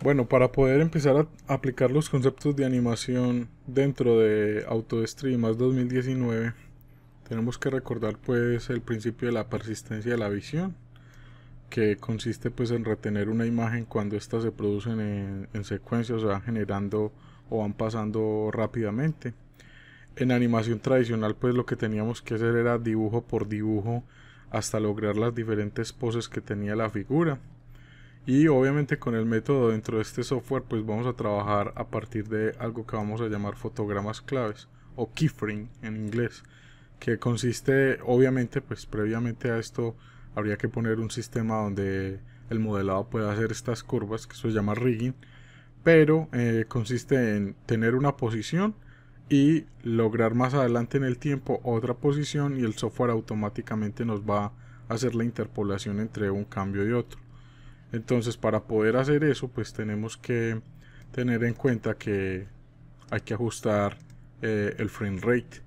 Bueno, para poder empezar a aplicar los conceptos de animación dentro de AutoStream 2019, tenemos que recordar pues el principio de la persistencia de la visión que consiste pues en retener una imagen cuando éstas se producen en, secuencia, o se van generando o van pasando rápidamente. En animación tradicional pues lo que teníamos que hacer era dibujo por dibujo hasta lograr las diferentes poses que tenía la figura. Y obviamente con el método dentro de este software pues vamos a trabajar a partir de algo que vamos a llamar fotogramas claves o keyframe en inglés, que consiste obviamente pues previamente a esto habría que poner un sistema donde el modelado pueda hacer estas curvas, que se llama rigging, pero eh, consiste en tener una posición y lograr más adelante en el tiempo otra posición y el software automáticamente nos va a hacer la interpolación entre un cambio y otro. Entonces para poder hacer eso pues tenemos que tener en cuenta que hay que ajustar eh, el frame rate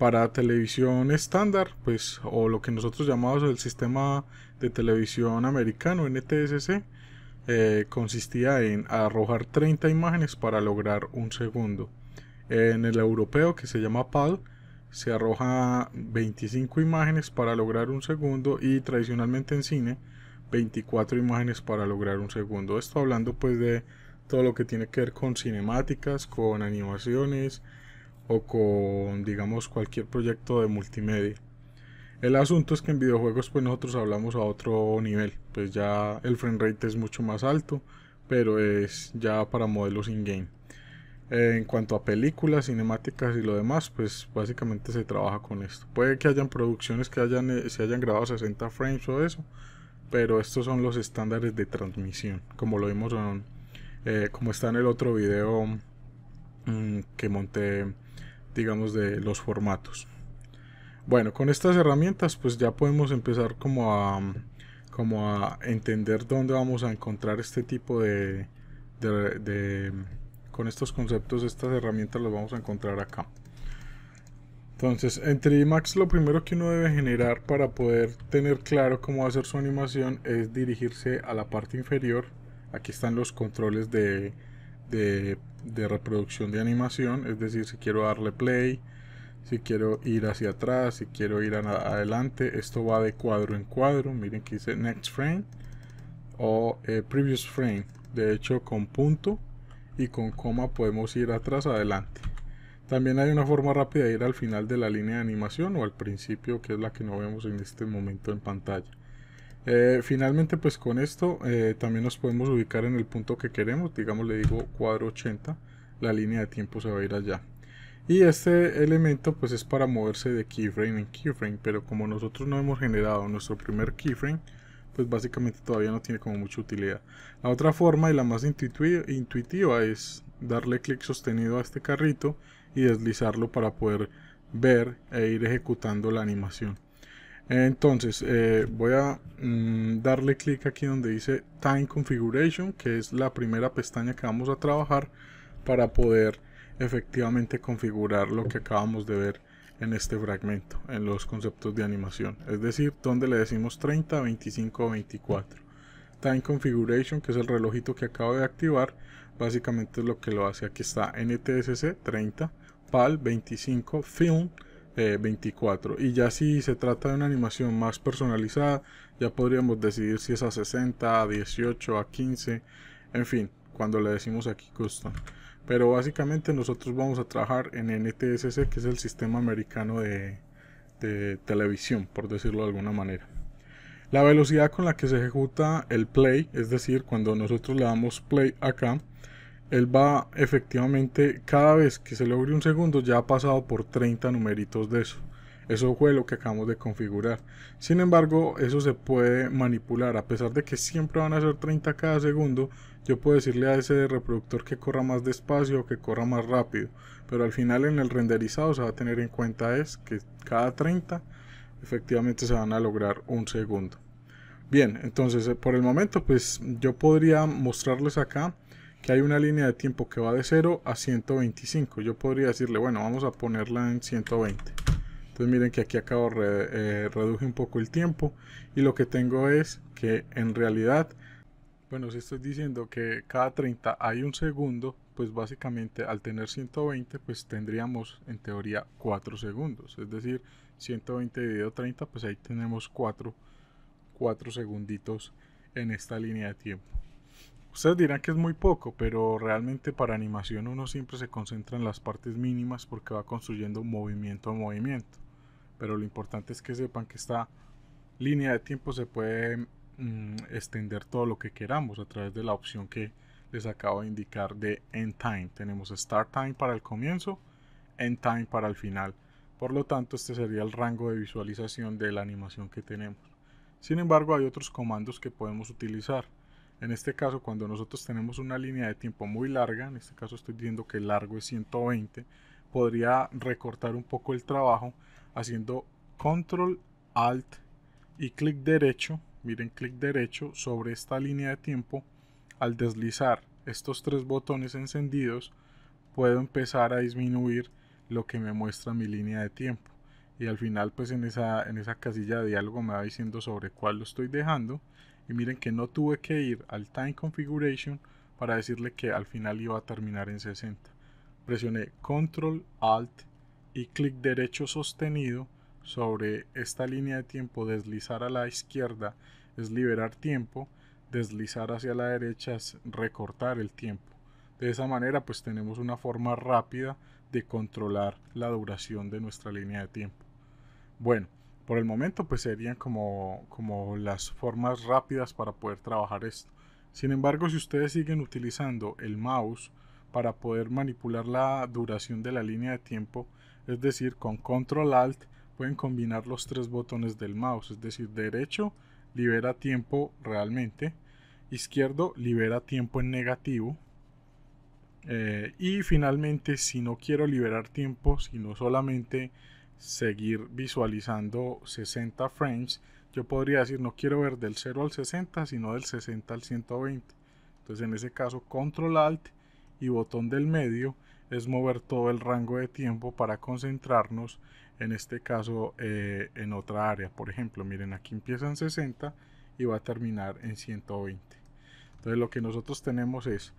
para televisión estándar, pues, o lo que nosotros llamamos el sistema de televisión americano, NTSC, eh, consistía en arrojar 30 imágenes para lograr un segundo. En el europeo, que se llama PAL, se arroja 25 imágenes para lograr un segundo y tradicionalmente en cine 24 imágenes para lograr un segundo. Esto hablando pues de todo lo que tiene que ver con cinemáticas, con animaciones, o con, digamos, cualquier proyecto de multimedia. El asunto es que en videojuegos pues nosotros hablamos a otro nivel, pues ya el frame rate es mucho más alto, pero es ya para modelos in-game. en cuanto a películas, cinemáticas y lo demás, pues básicamente se trabaja con esto. Puede que hayan producciones que hayan, eh, se hayan grabado 60 frames o eso, pero estos son los estándares de transmisión, como lo vimos en, eh, como está en el otro video mm, que monté digamos, de los formatos. Bueno, con estas herramientas pues ya podemos empezar como a, como a entender dónde vamos a encontrar este tipo de, de, con estos conceptos, estas herramientas las vamos a encontrar acá. Entonces, en 3 Max lo primero que uno debe generar para poder tener claro cómo hacer su animación es dirigirse a la parte inferior. Aquí están los controles de, de, reproducción de animación, es decir, si quiero darle play, si quiero ir hacia atrás, si quiero ir adelante, esto va de cuadro en cuadro, miren que dice next frame o eh, previous frame, de hecho con punto y con coma podemos ir atrás adelante. También hay una forma rápida de ir al final de la línea de animación o al principio que es la que no vemos en este momento en pantalla. Eh, finalmente, pues con esto eh, también nos podemos ubicar en el punto que queremos. Digamos, le digo cuadro 80. La línea de tiempo se va a ir allá. Y este elemento pues es para moverse de keyframe en keyframe. Pero como nosotros no hemos generado nuestro primer keyframe, pues básicamente todavía no tiene como mucha utilidad. La otra forma y la más intuitiva es darle clic sostenido a este carrito y deslizarlo para poder ver e ir ejecutando la animación. Entonces, eh, voy a mm, darle clic aquí donde dice Time Configuration, que es la primera pestaña que vamos a trabajar para poder efectivamente configurar lo que acabamos de ver en este fragmento, en los conceptos de animación. Es decir, donde le decimos 30, 25 24. Time Configuration, que es el relojito que acabo de activar, básicamente es lo que lo hace. Aquí está NTSC 30, PAL 25, Film 24 eh, y ya si se trata de una animación más personalizada ya podríamos decidir si es a 60 a 18 a 15 en fin cuando le decimos aquí custom pero básicamente nosotros vamos a trabajar en NTSC que es el sistema americano de, de televisión por decirlo de alguna manera la velocidad con la que se ejecuta el play es decir cuando nosotros le damos play acá él va efectivamente cada vez que se logre un segundo ya ha pasado por 30 numeritos de eso. Eso fue lo que acabamos de configurar. Sin embargo, eso se puede manipular. A pesar de que siempre van a ser 30 cada segundo, yo puedo decirle a ese reproductor que corra más despacio o que corra más rápido. Pero al final en el renderizado se va a tener en cuenta es que cada 30 efectivamente se van a lograr un segundo. Bien, entonces eh, por el momento pues yo podría mostrarles acá que hay una línea de tiempo que va de 0 a 125. Yo podría decirle, bueno, vamos a ponerla en 120. Entonces miren que aquí acabo, eh, reduje un poco el tiempo y lo que tengo es que en realidad, bueno, si estoy diciendo que cada 30 hay un segundo, pues básicamente al tener 120, pues tendríamos en teoría 4 segundos. Es decir, 120 dividido 30, pues ahí tenemos 4, 4 segunditos en esta línea de tiempo. Ustedes dirán que es muy poco, pero realmente para animación uno siempre se concentra en las partes mínimas porque va construyendo movimiento a movimiento. Pero lo importante es que sepan que esta línea de tiempo se puede mm, extender todo lo que queramos a través de la opción que les acabo de indicar de end time. Tenemos start time para el comienzo, end time para el final. Por lo tanto, este sería el rango de visualización de la animación que tenemos. Sin embargo, hay otros comandos que podemos utilizar. En este caso, cuando nosotros tenemos una línea de tiempo muy larga, en este caso estoy diciendo que el largo es 120, podría recortar un poco el trabajo haciendo control, alt y clic derecho. Miren, clic derecho sobre esta línea de tiempo. Al deslizar estos tres botones encendidos, puedo empezar a disminuir lo que me muestra mi línea de tiempo. Y al final, pues en esa, en esa casilla de diálogo me va diciendo sobre cuál lo estoy dejando y miren que no tuve que ir al Time Configuration para decirle que al final iba a terminar en 60. Presioné Control Alt y clic derecho sostenido sobre esta línea de tiempo, deslizar a la izquierda es liberar tiempo, deslizar hacia la derecha es recortar el tiempo. De esa manera pues tenemos una forma rápida de controlar la duración de nuestra línea de tiempo. Bueno, por el momento pues serían como, como las formas rápidas para poder trabajar esto. Sin embargo, si ustedes siguen utilizando el mouse para poder manipular la duración de la línea de tiempo, es decir, con control alt pueden combinar los tres botones del mouse, es decir, derecho libera tiempo realmente, izquierdo libera tiempo en negativo eh, y finalmente si no quiero liberar tiempo, sino solamente seguir visualizando 60 frames, yo podría decir no quiero ver del 0 al 60, sino del 60 al 120. Entonces en ese caso control alt y botón del medio es mover todo el rango de tiempo para concentrarnos en este caso eh, en otra área. Por ejemplo, miren aquí empieza en 60 y va a terminar en 120. Entonces lo que nosotros tenemos es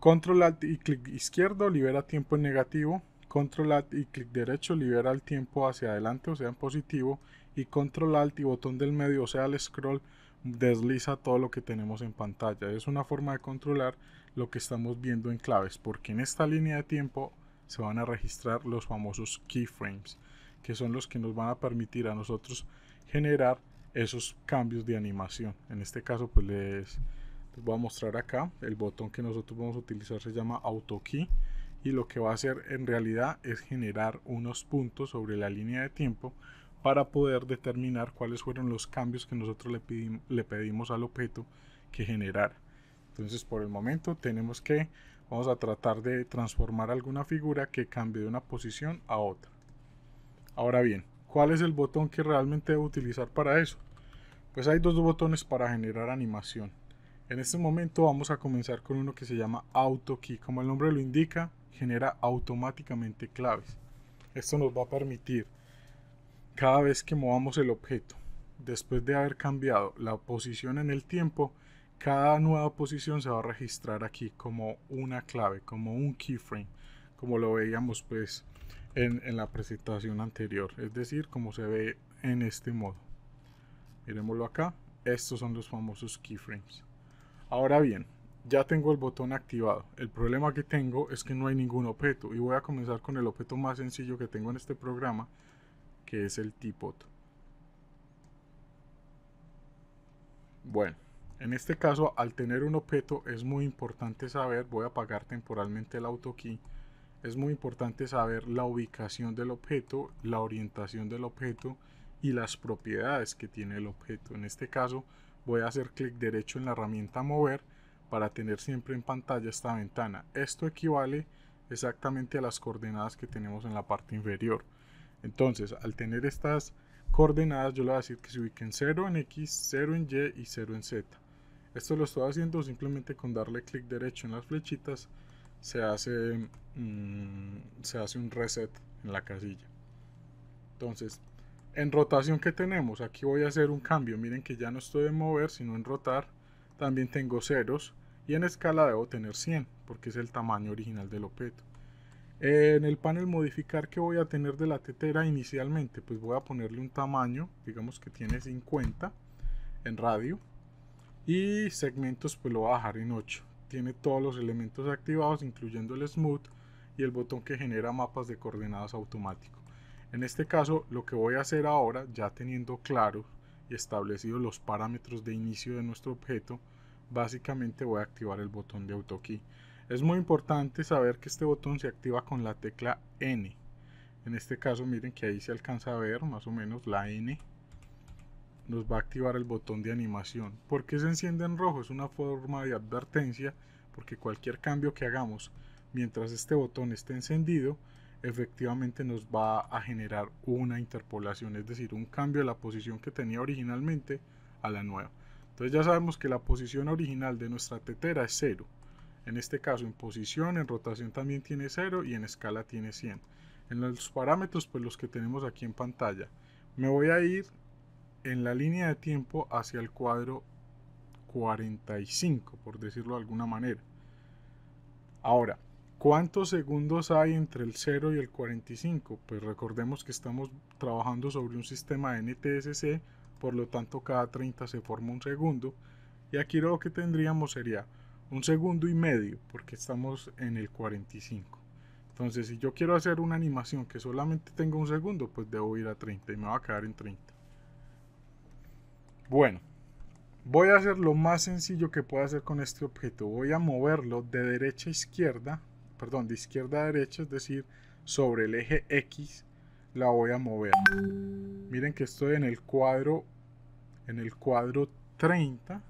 control alt y clic izquierdo libera tiempo en negativo Control Alt y clic derecho libera el tiempo hacia adelante, o sea en positivo, y Control Alt y botón del medio, o sea el scroll, desliza todo lo que tenemos en pantalla. Es una forma de controlar lo que estamos viendo en claves, porque en esta línea de tiempo se van a registrar los famosos keyframes, que son los que nos van a permitir a nosotros generar esos cambios de animación. En este caso, pues les, voy a mostrar acá el botón que nosotros vamos a utilizar se llama Auto Key y lo que va a hacer en realidad es generar unos puntos sobre la línea de tiempo para poder determinar cuáles fueron los cambios que nosotros le, pedimos, al objeto que generara. Entonces por el momento tenemos que, vamos a tratar de transformar alguna figura que cambie de una posición a otra. Ahora bien, ¿cuál es el botón que realmente debo utilizar para eso? Pues hay dos botones para generar animación. En este momento vamos a comenzar con uno que se llama Auto Key, como el nombre lo indica, genera automáticamente claves. Esto nos va a permitir cada vez que movamos el objeto, después de haber cambiado la posición en el tiempo, cada nueva posición se va a registrar aquí como una clave, como un keyframe, como lo veíamos pues en, en la presentación anterior, es decir, como se ve en este modo. Miremoslo acá, estos son los famosos keyframes. Ahora bien, ya tengo el botón activado. El problema que tengo es que no hay ningún objeto y voy a comenzar con el objeto más sencillo que tengo en este programa, que es el teapot. Bueno, en este caso al tener un objeto es muy importante saber, voy a apagar temporalmente el auto key, es muy importante saber la ubicación del objeto, la orientación del objeto y las propiedades que tiene el objeto. En este caso voy a hacer clic derecho en la herramienta mover para tener siempre en pantalla esta ventana. Esto equivale exactamente a las coordenadas que tenemos en la parte inferior. Entonces, al tener estas coordenadas, yo le voy a decir que se ubiquen 0 en X, 0 en Y y 0 en Z. Esto lo estoy haciendo simplemente con darle clic derecho en las flechitas, se hace, mm, se hace un reset en la casilla. Entonces, en rotación que tenemos, aquí voy a hacer un cambio. Miren que ya no estoy en mover, sino en rotar. También tengo ceros y en escala debo tener 100 porque es el tamaño original del objeto. En el panel modificar que voy a tener de la tetera inicialmente, pues voy a ponerle un tamaño, digamos que tiene 50 en radio y segmentos pues lo voy a dejar en 8. Tiene todos los elementos activados incluyendo el smooth y el botón que genera mapas de coordenadas automático. En este caso lo que voy a hacer ahora, ya teniendo claro y establecidos los parámetros de inicio de nuestro objeto, básicamente voy a activar el botón de AutoKey. Es muy importante saber que este botón se activa con la tecla N. En este caso miren que ahí se alcanza a ver más o menos la N. Nos va a activar el botón de animación. ¿Por qué se enciende en rojo? Es una forma de advertencia porque cualquier cambio que hagamos mientras este botón esté encendido efectivamente nos va a generar una interpolación, es decir, un cambio de la posición que tenía originalmente a la nueva. Entonces ya sabemos que la posición original de nuestra tetera es 0. En este caso en posición, en rotación también tiene 0 y en escala tiene 100. En los parámetros pues los que tenemos aquí en pantalla. Me voy a ir en la línea de tiempo hacia el cuadro 45 por decirlo de alguna manera. Ahora, ¿cuántos segundos hay entre el 0 y el 45? Pues recordemos que estamos trabajando sobre un sistema NTSC por lo tanto cada 30 se forma un segundo, y aquí lo que tendríamos sería un segundo y medio, porque estamos en el 45. Entonces, si yo quiero hacer una animación que solamente tenga un segundo, pues debo ir a 30 y me va a quedar en 30. Bueno, voy a hacer lo más sencillo que pueda hacer con este objeto. Voy a moverlo de derecha a izquierda, perdón, de izquierda a derecha, es decir, sobre el eje X la voy a mover. Miren que estoy en el cuadro en el cuadro 30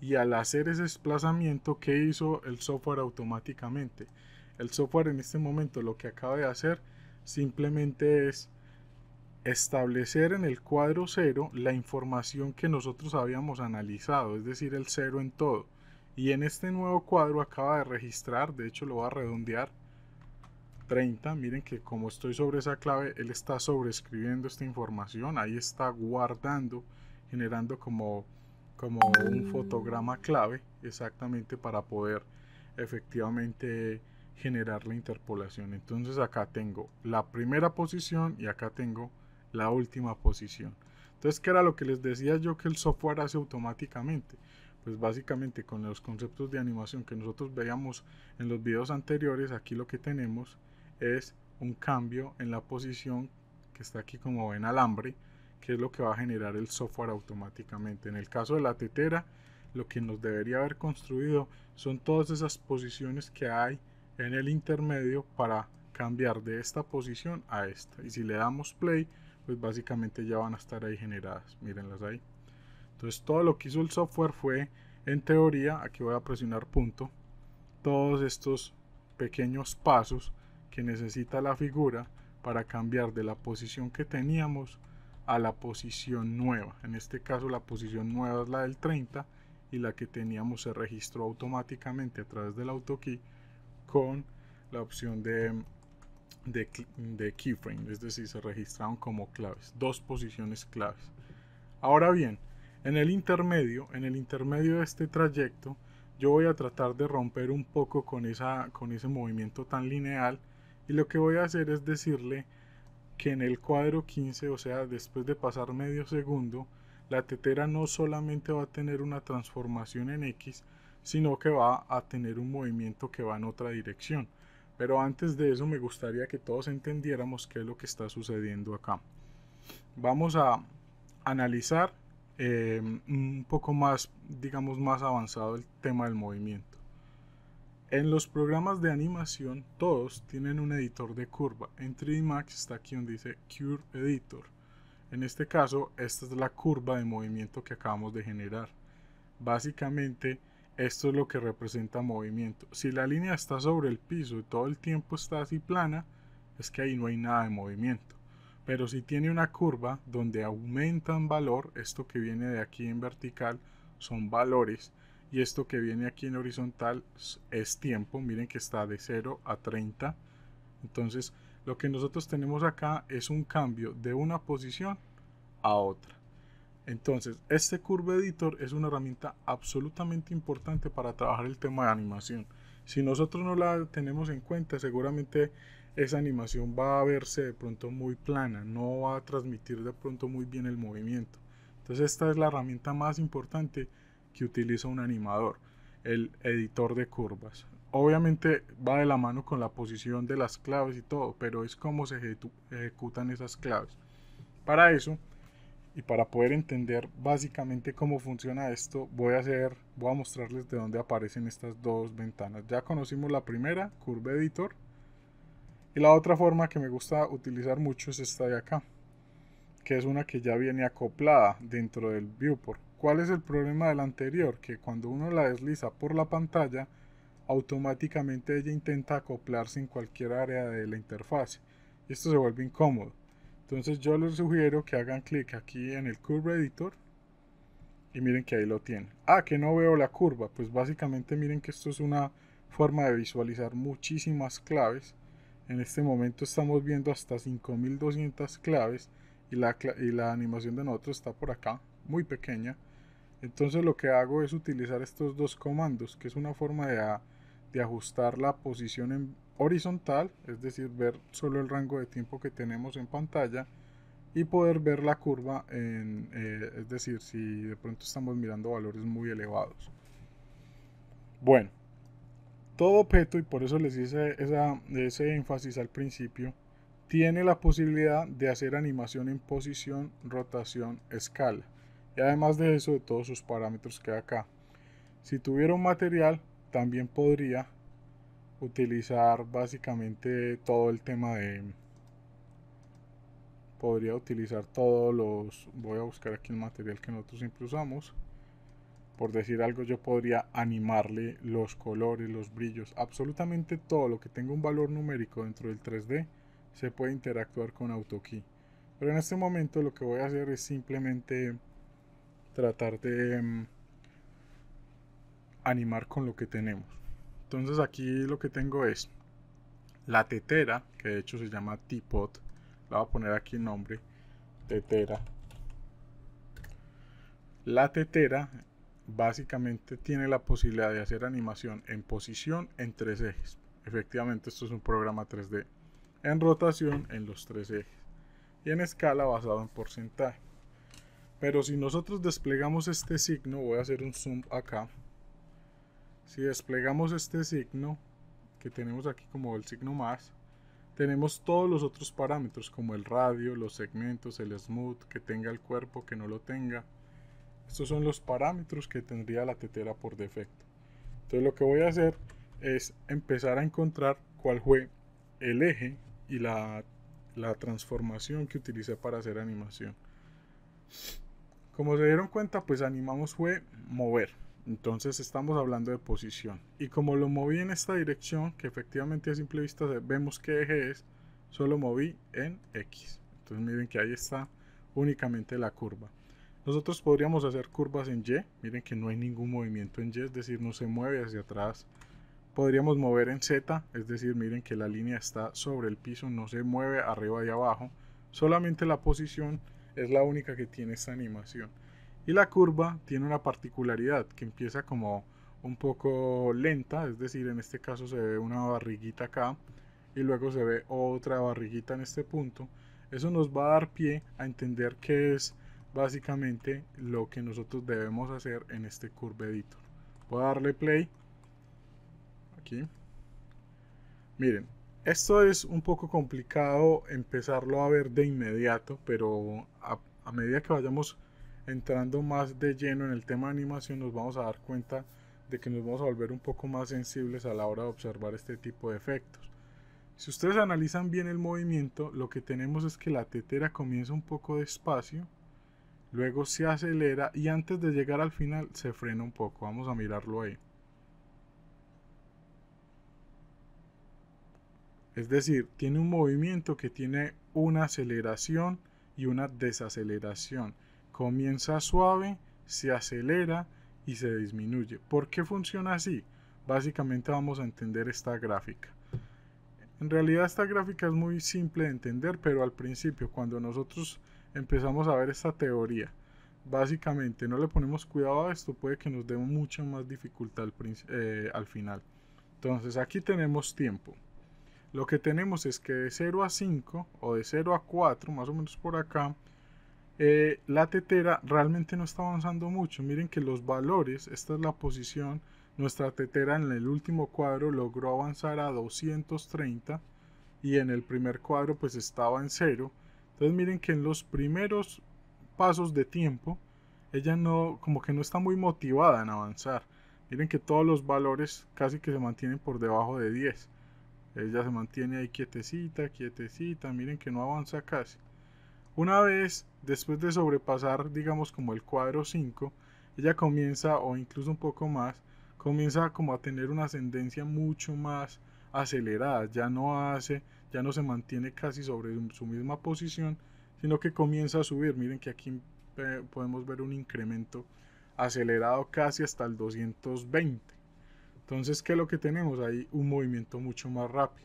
y al hacer ese desplazamiento que hizo el software automáticamente. El software en este momento lo que acaba de hacer simplemente es establecer en el cuadro 0 la información que nosotros habíamos analizado, es decir, el 0 en todo. Y en este nuevo cuadro acaba de registrar, de hecho lo va a redondear 30. Miren que como estoy sobre esa clave, él está sobreescribiendo esta información, ahí está guardando generando como, como un fotograma clave exactamente para poder efectivamente generar la interpolación. Entonces acá tengo la primera posición y acá tengo la última posición. Entonces, ¿qué era lo que les decía yo que el software hace automáticamente? Pues básicamente con los conceptos de animación que nosotros veíamos en los videos anteriores, aquí lo que tenemos es un cambio en la posición que está aquí como en alambre que es lo que va a generar el software automáticamente. En el caso de la tetera, lo que nos debería haber construido son todas esas posiciones que hay en el intermedio para cambiar de esta posición a esta. Y si le damos play, pues básicamente ya van a estar ahí generadas. Mírenlas ahí. Entonces todo lo que hizo el software fue, en teoría, aquí voy a presionar punto, todos estos pequeños pasos que necesita la figura para cambiar de la posición que teníamos a la posición nueva. En este caso la posición nueva es la del 30 y la que teníamos se registró automáticamente a través del auto AutoKey con la opción de, de, keyframe, es decir, se registraron como claves, dos posiciones claves. Ahora bien, en el intermedio, en el intermedio de este trayecto, yo voy a tratar de romper un poco con, esa, con ese movimiento tan lineal y lo que voy a hacer es decirle que en el cuadro 15, o sea, después de pasar medio segundo, la tetera no solamente va a tener una transformación en X, sino que va a tener un movimiento que va en otra dirección. Pero antes de eso me gustaría que todos entendiéramos qué es lo que está sucediendo acá. Vamos a analizar eh, un poco más, digamos, más avanzado el tema del movimiento. En los programas de animación todos tienen un editor de curva. En 3D Max está aquí donde dice Curve Editor. En este caso, esta es la curva de movimiento que acabamos de generar. Básicamente, esto es lo que representa movimiento. Si la línea está sobre el piso y todo el tiempo está así plana, es que ahí no hay nada de movimiento. Pero si tiene una curva donde aumentan valor, esto que viene de aquí en vertical son valores y esto que viene aquí en horizontal es tiempo, miren que está de 0 a 30. Entonces lo que nosotros tenemos acá es un cambio de una posición a otra. Entonces este Curve Editor es una herramienta absolutamente importante para trabajar el tema de animación. Si nosotros no la tenemos en cuenta, seguramente esa animación va a verse de pronto muy plana, no va a transmitir de pronto muy bien el movimiento. Entonces esta es la herramienta más importante que utiliza un animador, el editor de curvas. Obviamente va de la mano con la posición de las claves y todo, pero es como se ejecutan esas claves. Para eso, y para poder entender básicamente cómo funciona esto, voy a hacer, voy a mostrarles de dónde aparecen estas dos ventanas. Ya conocimos la primera, curva Editor, y la otra forma que me gusta utilizar mucho es esta de acá, que es una que ya viene acoplada dentro del viewport. ¿Cuál es el problema del anterior? Que cuando uno la desliza por la pantalla, automáticamente ella intenta acoplarse en cualquier área de la interfaz. Y esto se vuelve incómodo. Entonces yo les sugiero que hagan clic aquí en el Curve Editor. Y miren que ahí lo tienen. Ah, que no veo la curva. Pues básicamente miren que esto es una forma de visualizar muchísimas claves. En este momento estamos viendo hasta 5200 claves y la, y la animación de nosotros está por acá, muy pequeña. Entonces lo que hago es utilizar estos dos comandos, que es una forma de, ajustar la posición en horizontal, es decir, ver solo el rango de tiempo que tenemos en pantalla y poder ver la curva, eh, es decir, si de pronto estamos mirando valores muy elevados. Bueno, todo objeto, y por eso les hice ese énfasis al principio, tiene la posibilidad de hacer animación en posición, rotación, escala y además de eso de todos sus parámetros que acá. Si tuviera un material también podría utilizar básicamente todo el tema de podría utilizar todos los voy a buscar aquí el material que nosotros siempre usamos por decir algo yo podría animarle los colores los brillos absolutamente todo lo que tenga un valor numérico dentro del 3d se puede interactuar con AutoKey pero en este momento lo que voy a hacer es simplemente tratar de em, animar con lo que tenemos. Entonces aquí lo que tengo es la tetera, que de hecho se llama Teapot, la voy a poner aquí nombre, tetera. La tetera básicamente tiene la posibilidad de hacer animación en posición en tres ejes. Efectivamente esto es un programa 3D. En rotación en los tres ejes. Y en escala basado en porcentaje. Pero si nosotros desplegamos este signo, voy a hacer un zoom acá. Si desplegamos este signo, que tenemos aquí como el signo más, tenemos todos los otros parámetros como el radio, los segmentos, el smooth, que tenga el cuerpo, que no lo tenga. Estos son los parámetros que tendría la tetera por defecto. Entonces lo que voy a hacer es empezar a encontrar cuál fue el eje y la, la transformación que utilicé para hacer animación. Como se dieron cuenta, pues animamos fue mover. Entonces estamos hablando de posición. Y como lo moví en esta dirección, que efectivamente a simple vista vemos qué eje es, solo moví en X. Entonces miren que ahí está únicamente la curva. Nosotros podríamos hacer curvas en Y. Miren que no hay ningún movimiento en Y, es decir, no se mueve hacia atrás. Podríamos mover en Z, es decir, miren que la línea está sobre el piso, no se mueve arriba y abajo. Solamente la posición es la única que tiene esta animación. Y la curva tiene una particularidad que empieza como un poco lenta, es decir, en este caso se ve una barriguita acá y luego se ve otra barriguita en este punto. Eso nos va a dar pie a entender qué es básicamente lo que nosotros debemos hacer en este Curve Editor. Voy a darle play. Aquí. Miren, esto es un poco complicado empezarlo a ver de inmediato, pero a medida que vayamos entrando más de lleno en el tema de animación, nos vamos a dar cuenta de que nos vamos a volver un poco más sensibles a la hora de observar este tipo de efectos. Si ustedes analizan bien el movimiento, lo que tenemos es que la tetera comienza un poco despacio, luego se acelera y antes de llegar al final se frena un poco. Vamos a mirarlo ahí. Es decir, tiene un movimiento que tiene una aceleración y una desaceleración. Comienza suave, se acelera y se disminuye. ¿Por qué funciona así? Básicamente vamos a entender esta gráfica. En realidad esta gráfica es muy simple de entender, pero al principio cuando nosotros empezamos a ver esta teoría, básicamente no le ponemos cuidado a esto, puede que nos dé mucha más dificultad al, eh, al final. Entonces aquí tenemos tiempo lo que tenemos es que de 0 a 5 o de 0 a 4, más o menos por acá, eh, la tetera realmente no está avanzando mucho. Miren que los valores, esta es la posición, nuestra tetera en el último cuadro logró avanzar a 230 y en el primer cuadro pues estaba en 0. Entonces miren que en los primeros pasos de tiempo ella no como que no está muy motivada en avanzar. Miren que todos los valores casi que se mantienen por debajo de 10. Ella se mantiene ahí quietecita, quietecita, miren que no avanza casi. Una vez, después de sobrepasar, digamos, como el cuadro 5, ella comienza, o incluso un poco más, comienza como a tener una ascendencia mucho más acelerada. Ya no hace, ya no se mantiene casi sobre su misma posición, sino que comienza a subir. Miren que aquí eh, podemos ver un incremento acelerado casi hasta el 220. Entonces, ¿qué es lo que tenemos? Ahí un movimiento mucho más rápido.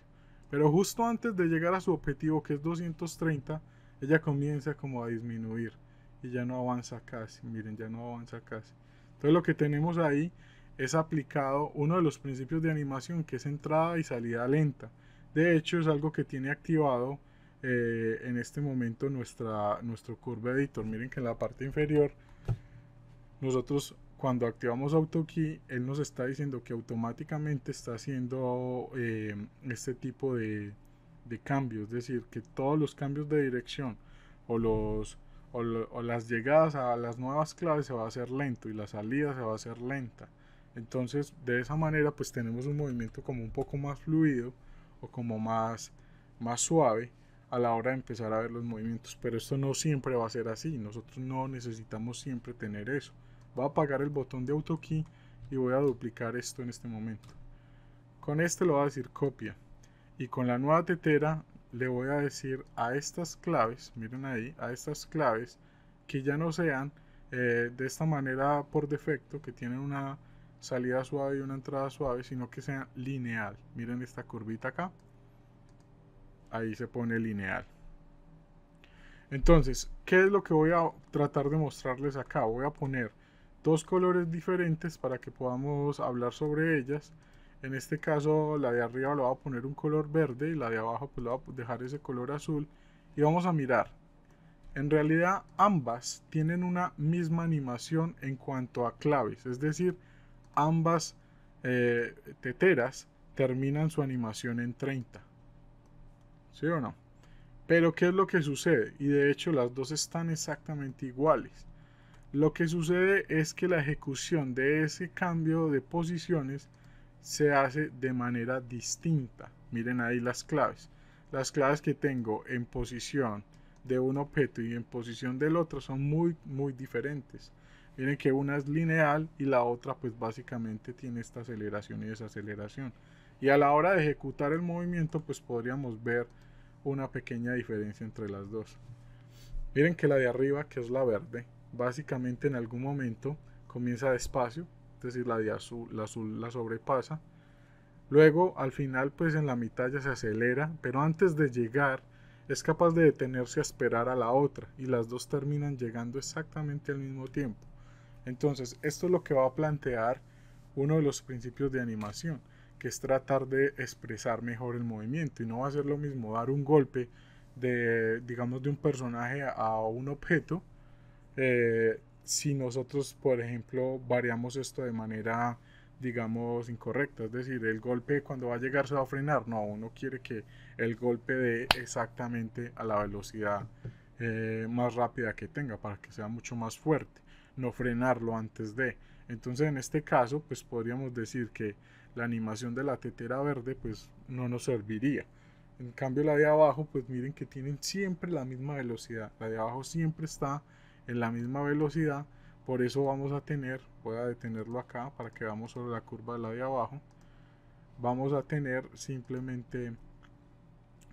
Pero justo antes de llegar a su objetivo, que es 230, ella comienza como a disminuir y ya no avanza casi. Miren, ya no avanza casi. Entonces, lo que tenemos ahí es aplicado uno de los principios de animación que es entrada y salida lenta. De hecho, es algo que tiene activado eh, en este momento nuestra, nuestro curve editor. Miren que en la parte inferior nosotros cuando activamos AutoKey, él nos está diciendo que automáticamente está haciendo eh, este tipo de, cambios, es decir, que todos los cambios de dirección o, los, las llegadas a las nuevas claves se va a hacer lento y la salida se va a hacer lenta. Entonces, de esa manera, pues tenemos un movimiento como un poco más fluido o como más, más suave a la hora de empezar a ver los movimientos. Pero esto no siempre va a ser así. Nosotros no necesitamos siempre tener eso voy a apagar el botón de auto key y voy a duplicar esto en este momento con este lo voy a decir copia y con la nueva tetera le voy a decir a estas claves miren ahí a estas claves que ya no sean eh, de esta manera por defecto que tienen una salida suave y una entrada suave sino que sean lineal miren esta curvita acá ahí se pone lineal entonces, ¿qué es lo que voy a tratar de mostrarles acá? Voy a poner dos colores diferentes para que podamos hablar sobre ellas. En este caso la de arriba lo voy a poner un color verde y la de abajo pues lo voy a dejar ese color azul y vamos a mirar. En realidad ambas tienen una misma animación en cuanto a claves, es decir, ambas eh, teteras terminan su animación en 30. ¿Sí o no? Pero ¿qué es lo que sucede? Y de hecho las dos están exactamente iguales. Lo que sucede es que la ejecución de ese cambio de posiciones se hace de manera distinta. Miren ahí las claves. Las claves que tengo en posición de un objeto y en posición del otro son muy, muy diferentes. Miren que una es lineal y la otra pues básicamente tiene esta aceleración y desaceleración. Y a la hora de ejecutar el movimiento pues podríamos ver una pequeña diferencia entre las dos. Miren que la de arriba, que es la verde, básicamente en algún momento comienza despacio, es decir, la de azul, la azul la sobrepasa. Luego, al final, pues en la mitad ya se acelera, pero antes de llegar es capaz de detenerse a esperar a la otra y las dos terminan llegando exactamente al mismo tiempo. Entonces, esto es lo que va a plantear uno de los principios de animación, que es tratar de expresar mejor el movimiento y no va a ser lo mismo dar un golpe de digamos de un personaje a un objeto eh, si nosotros, por ejemplo, variamos esto de manera, digamos, incorrecta, es decir, el golpe cuando va a llegar se va a frenar, no, uno quiere que el golpe dé exactamente a la velocidad eh, más rápida que tenga para que sea mucho más fuerte, no frenarlo antes de. Entonces, en este caso, pues podríamos decir que la animación de la tetera verde, pues no nos serviría. En cambio, la de abajo, pues miren que tienen siempre la misma velocidad. La de abajo siempre está en la misma velocidad. Por eso vamos a tener, voy a detenerlo acá para que vamos sobre la curva de la de abajo. Vamos a tener simplemente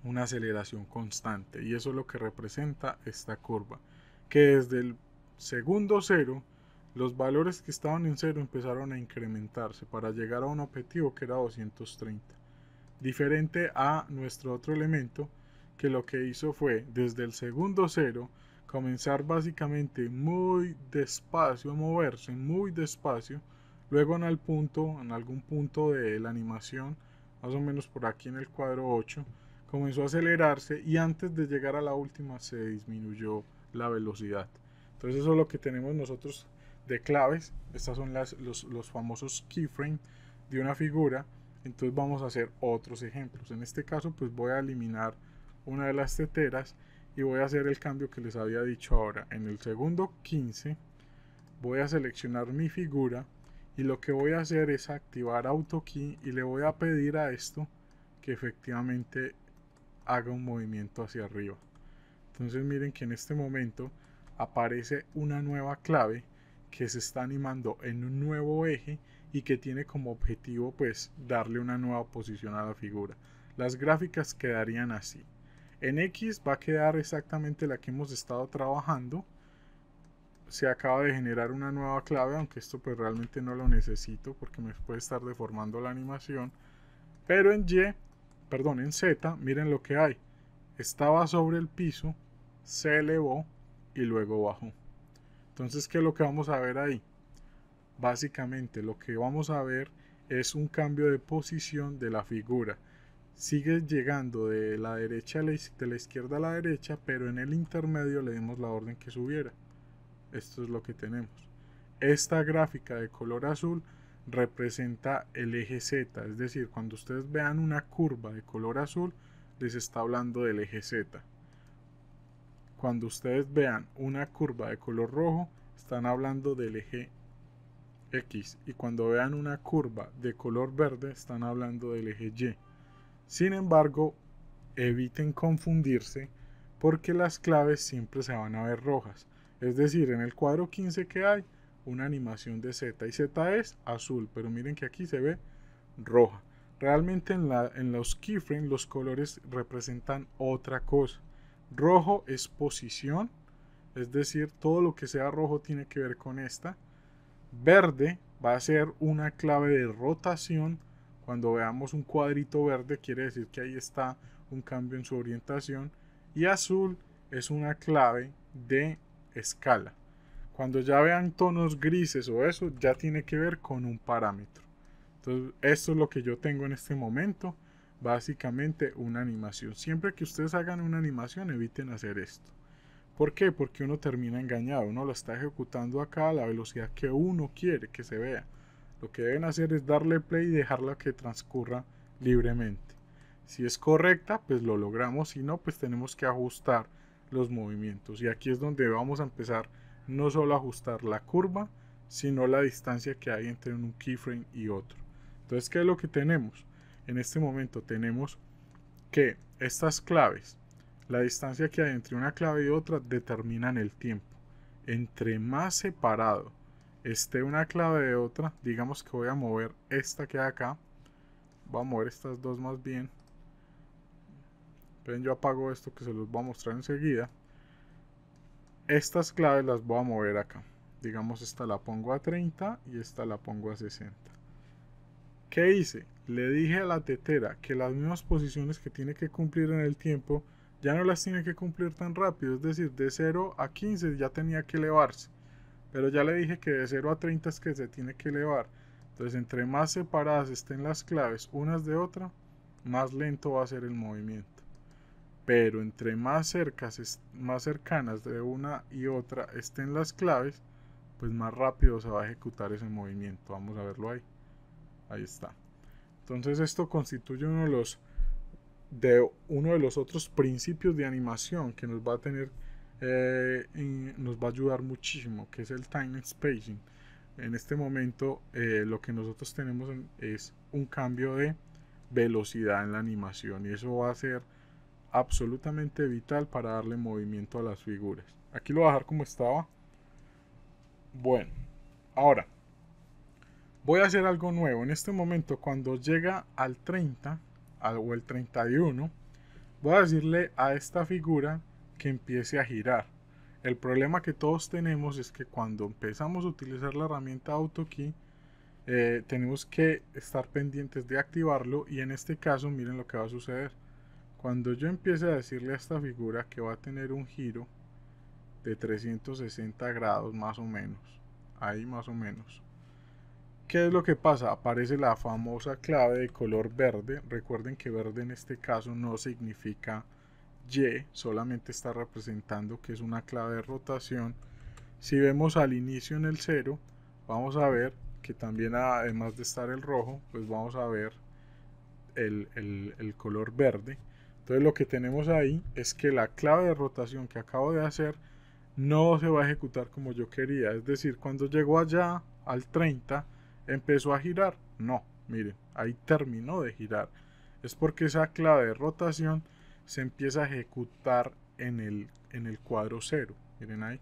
una aceleración constante y eso es lo que representa esta curva que desde el segundo cero los valores que estaban en cero empezaron a incrementarse para llegar a un objetivo que era 230 diferente a nuestro otro elemento que lo que hizo fue desde el segundo cero comenzar básicamente muy despacio a moverse, muy despacio, luego en, punto, en algún punto de la animación, más o menos por aquí en el cuadro 8, comenzó a acelerarse y antes de llegar a la última se disminuyó la velocidad. Entonces eso es lo que tenemos nosotros de claves, estas son los, los famosos keyframes de una figura, entonces vamos a hacer otros ejemplos. En este caso pues voy a eliminar una de las teteras y voy a hacer el cambio que les había dicho ahora. En el segundo 15 voy a seleccionar mi figura y lo que voy a hacer es activar auto key y le voy a pedir a esto que efectivamente haga un movimiento hacia arriba entonces miren que en este momento aparece una nueva clave que se está animando en un nuevo eje y que tiene como objetivo pues darle una nueva posición a la figura las gráficas quedarían así en X va a quedar exactamente la que hemos estado trabajando. Se acaba de generar una nueva clave, aunque esto pues realmente no lo necesito porque me puede estar deformando la animación. Pero en Y, perdón, en Z, miren lo que hay. Estaba sobre el piso, se elevó y luego bajó. Entonces, ¿qué es lo que vamos a ver ahí? Básicamente lo que vamos a ver es un cambio de posición de la figura sigue llegando de la derecha a la, izquierda a la derecha, pero en el intermedio le dimos la orden que subiera. Esto es lo que tenemos. Esta gráfica de color azul representa el eje Z, es decir, cuando ustedes vean una curva de color azul, les está hablando del eje Z. Cuando ustedes vean una curva de color rojo, están hablando del eje X. Y cuando vean una curva de color verde, están hablando del eje Y. Sin embargo, eviten confundirse porque las claves siempre se van a ver rojas. Es decir, en el cuadro 15 que hay, una animación de Z y Z es azul, pero miren que aquí se ve roja. Realmente en, en los keyframes los colores representan otra cosa. Rojo es posición, es decir, todo lo que sea rojo tiene que ver con esta. Verde va a ser una clave de rotación cuando veamos un cuadrito verde quiere decir que ahí está un cambio en su orientación. Y azul es una clave de escala. Cuando ya vean tonos grises o eso, ya tiene que ver con un parámetro. Entonces, esto es lo que yo tengo en este momento. Básicamente una animación. Siempre que ustedes hagan una animación, eviten hacer esto. ¿Por qué? Porque uno termina engañado. Uno lo está ejecutando acá a la velocidad que uno quiere que se vea. Lo que deben hacer es darle play y dejarla que transcurra libremente. Si es correcta, pues lo logramos. Si no, pues tenemos que ajustar los movimientos. Y aquí es donde vamos a empezar no solo a ajustar la curva, sino la distancia que hay entre un keyframe y otro. Entonces, ¿qué es lo que tenemos? En este momento tenemos que estas claves, la distancia que hay entre una clave y otra, determinan el tiempo. Entre más separado esté una clave de otra, digamos que voy a mover esta que hay acá, voy a mover estas dos más bien, Ven yo apago esto que se los voy a mostrar enseguida, estas claves las voy a mover acá, digamos esta la pongo a 30 y esta la pongo a 60. ¿Qué hice? Le dije a la tetera que las mismas posiciones que tiene que cumplir en el tiempo ya no las tiene que cumplir tan rápido, es decir, de 0 a 15 ya tenía que elevarse. Pero ya le dije que de 0 a 30 es que se tiene que elevar. Entonces, entre más separadas estén las claves unas de otra, más lento va a ser el movimiento. Pero entre más, más cercanas de una y otra estén las claves, pues más rápido se va a ejecutar ese movimiento. Vamos a verlo ahí. Ahí está. Entonces esto constituye uno de los, de, uno de los otros principios de animación que nos va a tener eh, nos va a ayudar muchísimo, que es el time spacing. En este momento eh, lo que nosotros tenemos es un cambio de velocidad en la animación y eso va a ser absolutamente vital para darle movimiento a las figuras. Aquí lo voy a dejar como estaba. Bueno, ahora voy a hacer algo nuevo. En este momento, cuando llega al 30 o el 31, voy a decirle a esta figura que empiece a girar. El problema que todos tenemos es que cuando empezamos a utilizar la herramienta AutoKey, eh, tenemos que estar pendientes de activarlo y en este caso miren lo que va a suceder. Cuando yo empiece a decirle a esta figura que va a tener un giro de 360 grados más o menos, ahí más o menos. ¿Qué es lo que pasa? Aparece la famosa clave de color verde. Recuerden que verde en este caso no significa y solamente está representando que es una clave de rotación. Si vemos al inicio en el 0, vamos a ver que también además de estar el rojo, pues vamos a ver el, color verde. Entonces lo que tenemos ahí es que la clave de rotación que acabo de hacer no se va a ejecutar como yo quería. Es decir, cuando llegó allá al 30, empezó a girar. No, miren, ahí terminó de girar. Es porque esa clave de rotación se empieza a ejecutar en el, en el cuadro cero. Miren ahí.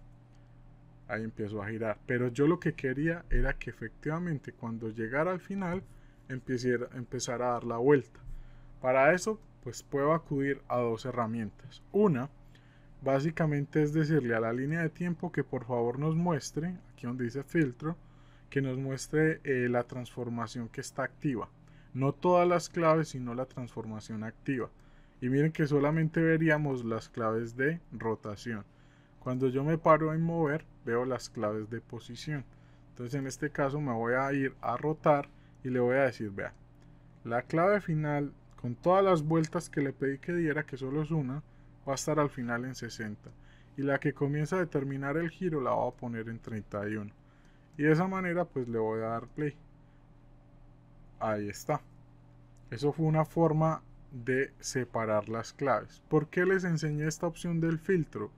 Ahí empiezo a girar. Pero yo lo que quería era que efectivamente cuando llegara al final empezara, a dar la vuelta. Para eso pues puedo acudir a dos herramientas. Una básicamente es decirle a la línea de tiempo que por favor nos muestre, aquí donde dice filtro, que nos muestre eh, la transformación que está activa. No todas las claves, sino la transformación activa. Y miren que solamente veríamos las claves de rotación. Cuando yo me paro en mover, veo las claves de posición. Entonces en este caso me voy a ir a rotar y le voy a decir, vea, la clave final con todas las vueltas que le pedí que diera, que solo es una, va a estar al final en 60. Y la que comienza a determinar el giro la voy a poner en 31. Y de esa manera pues le voy a dar play. Ahí está. Eso fue una forma de separar las claves. ¿Por qué les enseñé esta opción del filtro?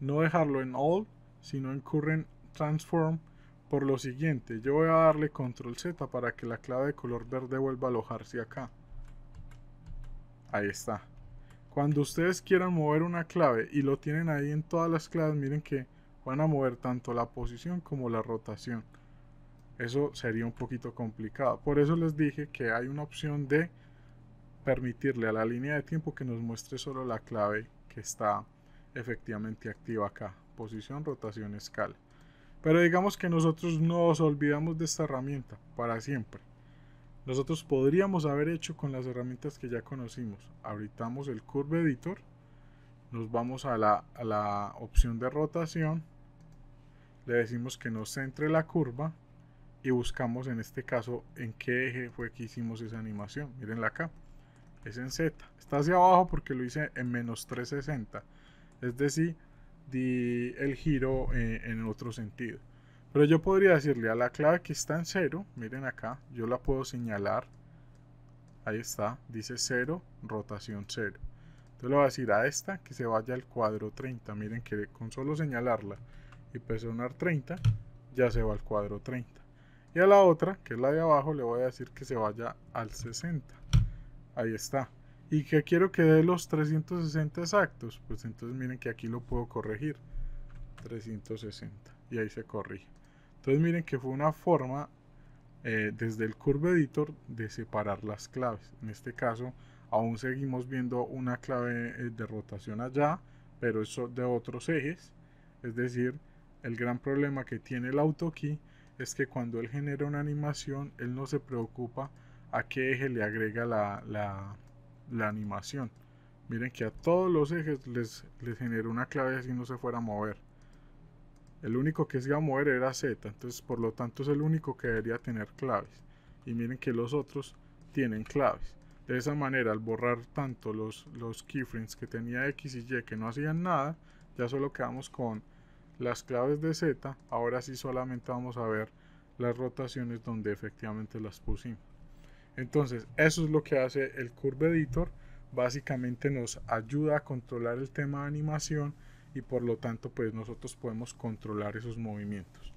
No dejarlo en all, sino en current transform por lo siguiente. Yo voy a darle control Z para que la clave de color verde vuelva a alojarse acá. Ahí está. Cuando ustedes quieran mover una clave y lo tienen ahí en todas las claves, miren que van a mover tanto la posición como la rotación. Eso sería un poquito complicado. Por eso les dije que hay una opción de permitirle a la línea de tiempo que nos muestre solo la clave que está efectivamente activa acá, posición, rotación, escala. Pero digamos que nosotros nos olvidamos de esta herramienta para siempre. Nosotros podríamos haber hecho con las herramientas que ya conocimos. Habilitamos el Curve Editor, nos vamos a la, a la opción de rotación, le decimos que nos centre la curva y buscamos en este caso en qué eje fue que hicimos esa animación. Mirenla acá es en Z. Está hacia abajo porque lo hice en menos 360. Es decir, di el giro eh, en otro sentido. Pero yo podría decirle a la clave que está en 0, miren acá, yo la puedo señalar. Ahí está, dice 0, rotación 0. Entonces le voy a decir a esta que se vaya al cuadro 30. Miren que con solo señalarla y presionar 30, ya se va al cuadro 30. Y a la otra, que es la de abajo, le voy a decir que se vaya al 60 ahí está. Y que quiero que dé los 360 exactos. Pues entonces miren que aquí lo puedo corregir. 360. Y ahí se corrige. Entonces miren que fue una forma eh, desde el Curve Editor de separar las claves. En este caso aún seguimos viendo una clave eh, de rotación allá, pero eso de otros ejes. Es decir, el gran problema que tiene el AutoKey es que cuando él genera una animación, él no se preocupa a qué eje le agrega la, la, animación. Miren que a todos los ejes les, genera generó una clave así no se fuera a mover. El único que se iba a mover era Z, entonces por lo tanto es el único que debería tener claves. Y miren que los otros tienen claves. De esa manera, al borrar tanto los, los keyframes que tenía X y Y que no hacían nada, ya solo quedamos con las claves de Z. Ahora sí solamente vamos a ver las rotaciones donde efectivamente las pusimos. Entonces, eso es lo que hace el Curve Editor. Básicamente nos ayuda a controlar el tema de animación y por lo tanto, pues nosotros podemos controlar esos movimientos.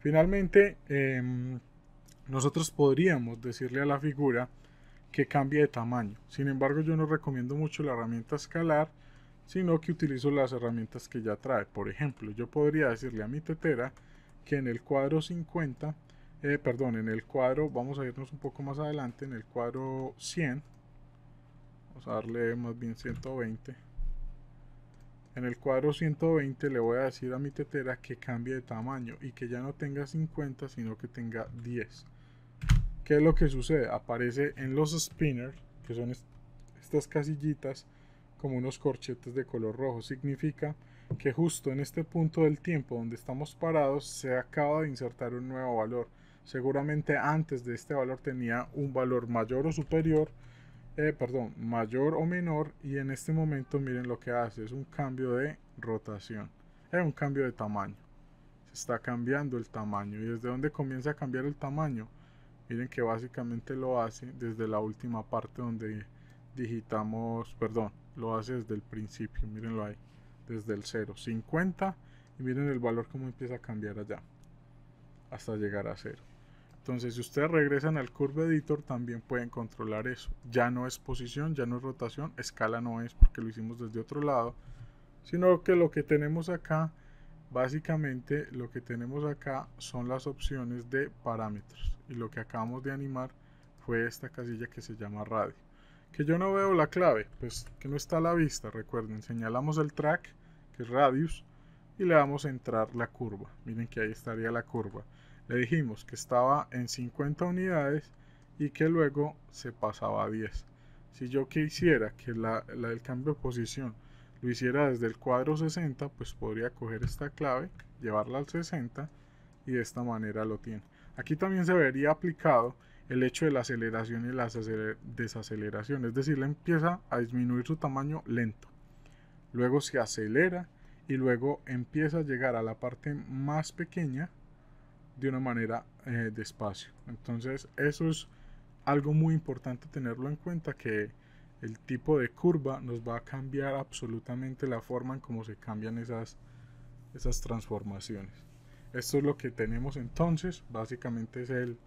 Finalmente, em, nosotros podríamos decirle a la figura que cambie de tamaño. Sin embargo, yo no recomiendo mucho la herramienta escalar, sino que utilizo las herramientas que ya trae. Por ejemplo, yo podría decirle a mi tetera que en el cuadro 50 eh, perdón, en el cuadro, vamos a irnos un poco más adelante, en el cuadro 100, vamos a darle más bien 120. En el cuadro 120 le voy a decir a mi tetera que cambie de tamaño y que ya no tenga 50 sino que tenga 10. ¿Qué es lo que sucede? Aparece en los spinners, que son estas casillitas, como unos corchetes de color rojo. Significa que justo en este punto del tiempo donde estamos parados se acaba de insertar un nuevo valor seguramente antes de este valor tenía un valor mayor o superior, eh, perdón, mayor o menor y en este momento miren lo que hace, es un cambio de rotación, es un cambio de tamaño, se está cambiando el tamaño y desde donde comienza a cambiar el tamaño, miren que básicamente lo hace desde la última parte donde digitamos, perdón, lo hace desde el principio, mirenlo ahí, desde el 0, 50 y miren el valor como empieza a cambiar allá hasta llegar a 0. Entonces, si ustedes regresan al Curve Editor, también pueden controlar eso. Ya no es posición, ya no es rotación, escala no es porque lo hicimos desde otro lado, sino que lo que tenemos acá, básicamente lo que tenemos acá son las opciones de parámetros. Y lo que acabamos de animar fue esta casilla que se llama radio. Que yo no veo la clave, pues que no está a la vista, recuerden. Señalamos el track, que es radius, y le damos a entrar la curva. Miren que ahí estaría la curva. Le dijimos que estaba en 50 unidades y que luego se pasaba a 10. Si yo quisiera que la, cambio de posición lo hiciera desde el cuadro 60, pues podría coger esta clave, llevarla al 60 y de esta manera lo tiene. Aquí también se vería aplicado el hecho de la aceleración y la desaceleración, es decir, le empieza a disminuir su tamaño lento, luego se acelera y luego empieza a llegar a la parte más pequeña de una manera eh, despacio. Entonces eso es algo muy importante tenerlo en cuenta que el tipo de curva nos va a cambiar absolutamente la forma en cómo se cambian esas, esas transformaciones. Esto es lo que tenemos entonces, básicamente es el,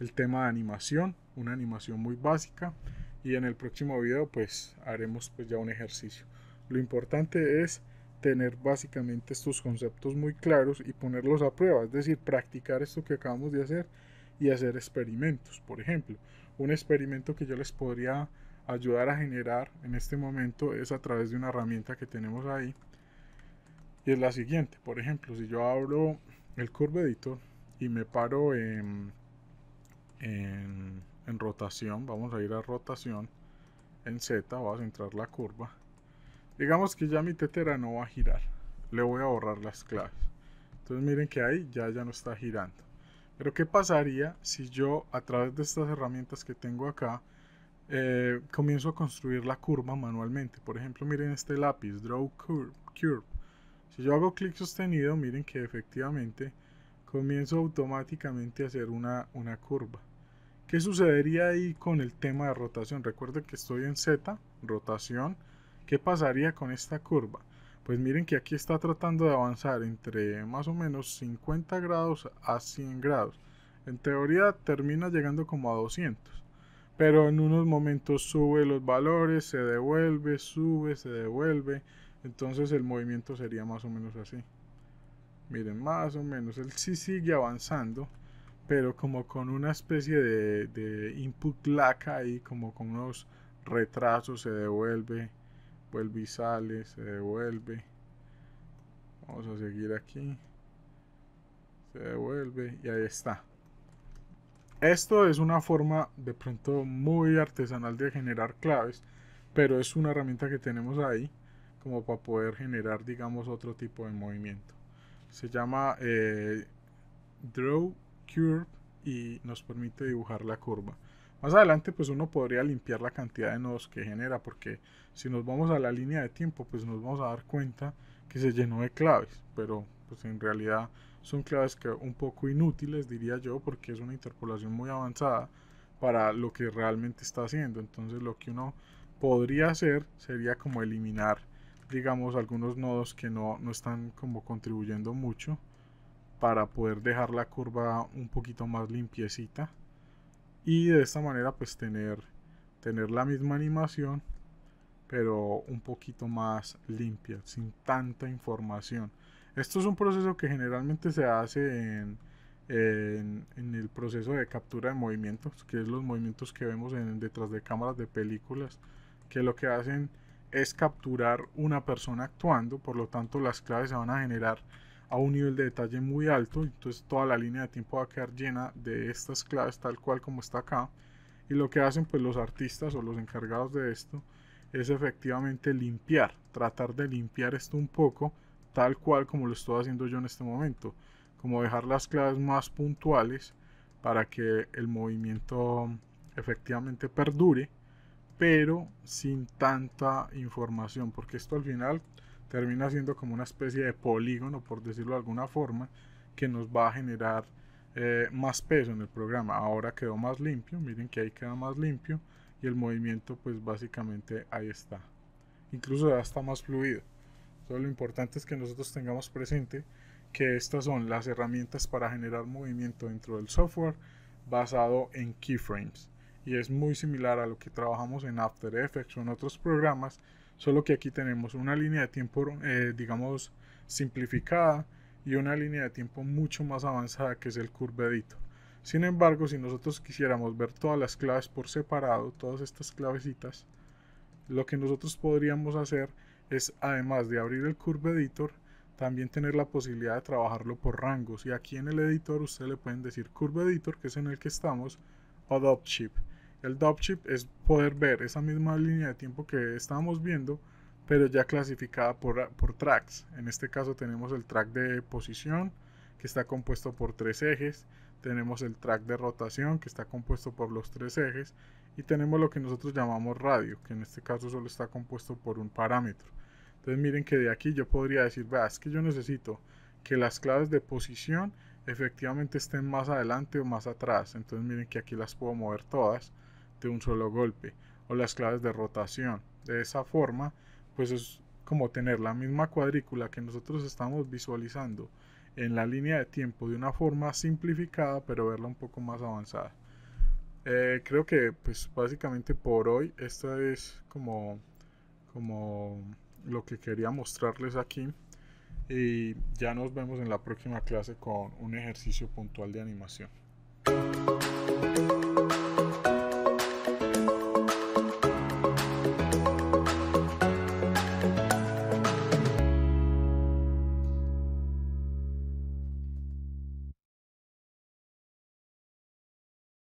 el tema de animación, una animación muy básica y en el próximo video pues haremos pues ya un ejercicio. Lo importante es tener básicamente estos conceptos muy claros y ponerlos a prueba, es decir, practicar esto que acabamos de hacer y hacer experimentos. Por ejemplo, un experimento que yo les podría ayudar a generar en este momento es a través de una herramienta que tenemos ahí y es la siguiente. Por ejemplo, si yo abro el Curve Editor y me paro en, en, en rotación, vamos a ir a rotación en Z, vamos a centrar la curva Digamos que ya mi tetera no va a girar. Le voy a borrar las claves. Entonces miren que ahí ya, ya no está girando. Pero ¿qué pasaría si yo a través de estas herramientas que tengo acá eh, comienzo a construir la curva manualmente? Por ejemplo, miren este lápiz, Draw Curve. curve. Si yo hago clic sostenido, miren que efectivamente comienzo automáticamente a hacer una, una curva. ¿Qué sucedería ahí con el tema de rotación? Recuerden que estoy en Z, rotación, ¿Qué pasaría con esta curva? Pues miren que aquí está tratando de avanzar entre más o menos 50 grados a 100 grados. En teoría termina llegando como a 200. Pero en unos momentos sube los valores, se devuelve, sube, se devuelve. Entonces el movimiento sería más o menos así. Miren, más o menos. Él sí sigue avanzando, pero como con una especie de, input lag ahí, como con unos retrasos, se devuelve, vuelve y sale, se devuelve. Vamos a seguir aquí. Se devuelve y ahí está. Esto es una forma de pronto muy artesanal de generar claves, pero es una herramienta que tenemos ahí como para poder generar, digamos, otro tipo de movimiento. Se llama eh, Draw Curve y nos permite dibujar la curva. Más adelante pues uno podría limpiar la cantidad de nodos que genera porque si nos vamos a la línea de tiempo pues nos vamos a dar cuenta que se llenó de claves, pero pues en realidad son claves que un poco inútiles diría yo porque es una interpolación muy avanzada para lo que realmente está haciendo. Entonces lo que uno podría hacer sería como eliminar digamos algunos nodos que no, no están como contribuyendo mucho para poder dejar la curva un poquito más limpiecita y de esta manera pues tener, tener la misma animación pero un poquito más limpia, sin tanta información. Esto es un proceso que generalmente se hace en, en, el proceso de captura de movimientos, que es los movimientos que vemos en, detrás de cámaras de películas, que lo que hacen es capturar una persona actuando, por lo tanto las claves se van a generar a un nivel de detalle muy alto, entonces toda la línea de tiempo va a quedar llena de estas claves tal cual como está acá. Y lo que hacen pues los artistas o los encargados de esto es efectivamente limpiar, tratar de limpiar esto un poco tal cual como lo estoy haciendo yo en este momento, como dejar las claves más puntuales para que el movimiento efectivamente perdure, pero sin tanta información, porque esto al final termina siendo como una especie de polígono, por decirlo de alguna forma, que nos va a generar eh, más peso en el programa. Ahora quedó más limpio, miren que ahí queda más limpio y el movimiento pues básicamente ahí está. Incluso ya está más fluido. Entonces lo importante es que nosotros tengamos presente que estas son las herramientas para generar movimiento dentro del software basado en keyframes. Y es muy similar a lo que trabajamos en After Effects o en otros programas Solo que aquí tenemos una línea de tiempo, eh, digamos, simplificada y una línea de tiempo mucho más avanzada que es el Curve Editor. Sin embargo, si nosotros quisiéramos ver todas las claves por separado, todas estas clavecitas, lo que nosotros podríamos hacer es, además de abrir el Curve Editor, también tener la posibilidad de trabajarlo por rangos. Y aquí en el editor ustedes le pueden decir Curve Editor, que es en el que estamos, Adopt Chip el Chip es poder ver esa misma línea de tiempo que estábamos viendo, pero ya clasificada por, tracks. En este caso tenemos el track de posición, que está compuesto por tres ejes. Tenemos el track de rotación, que está compuesto por los tres ejes. Y tenemos lo que nosotros llamamos radio, que en este caso solo está compuesto por un parámetro. Entonces miren que de aquí yo podría decir, vea, es que yo necesito que las claves de posición efectivamente estén más adelante o más atrás. Entonces miren que aquí las puedo mover todas un solo golpe o las claves de rotación. De esa forma, pues es como tener la misma cuadrícula que nosotros estamos visualizando en la línea de tiempo de una forma simplificada, pero verla un poco más avanzada. Eh, creo que pues básicamente por hoy esta es como, como lo que quería mostrarles aquí y ya nos vemos en la próxima clase con un ejercicio puntual de animación.